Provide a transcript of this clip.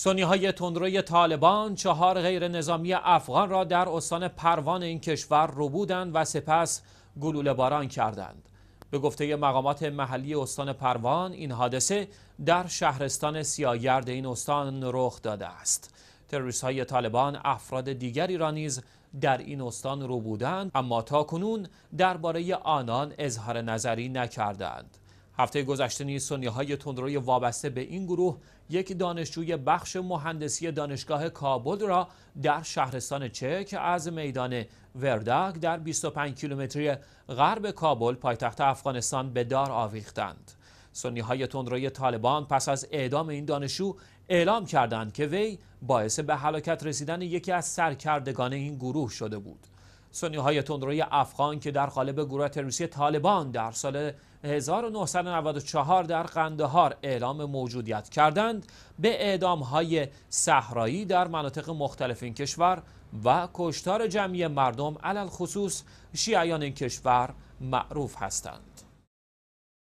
سنی های تندروی طالبان چهار غیر نظامی افغان را در استان پروان این کشور رو بودند و سپس گلوله باران کردند. به گفته مقامات محلی استان پروان این حادثه در شهرستان سیاگرد این استان رخ داده است. تروریست های طالبان افراد دیگری را نیز در این استان رو بودند اما تا کنون درباره آنان اظهار نظری نکردند. هفته گذشته نیز سنیهای تندروی وابسته به این گروه یک دانشجوی بخش مهندسی دانشگاه کابل را در شهرستان چک از میدان ورداگ در 25 کیلومتری غرب کابل پایتخت افغانستان به دار آویختند. سنی های تندروی طالبان پس از اعدام این دانشجو اعلام کردند که وی باعث به هلاکت رسیدن یکی از سرکردگان این گروه شده بود. سنی های تندروی افغان که در قالب گروه تروریستی طالبان در سال 1994 در قندهار اعلام موجودیت کردند به اعدام های صحرایی در مناطق مختلف این کشور و کشتار جمعی مردم علل خصوص شیعیان این کشور معروف هستند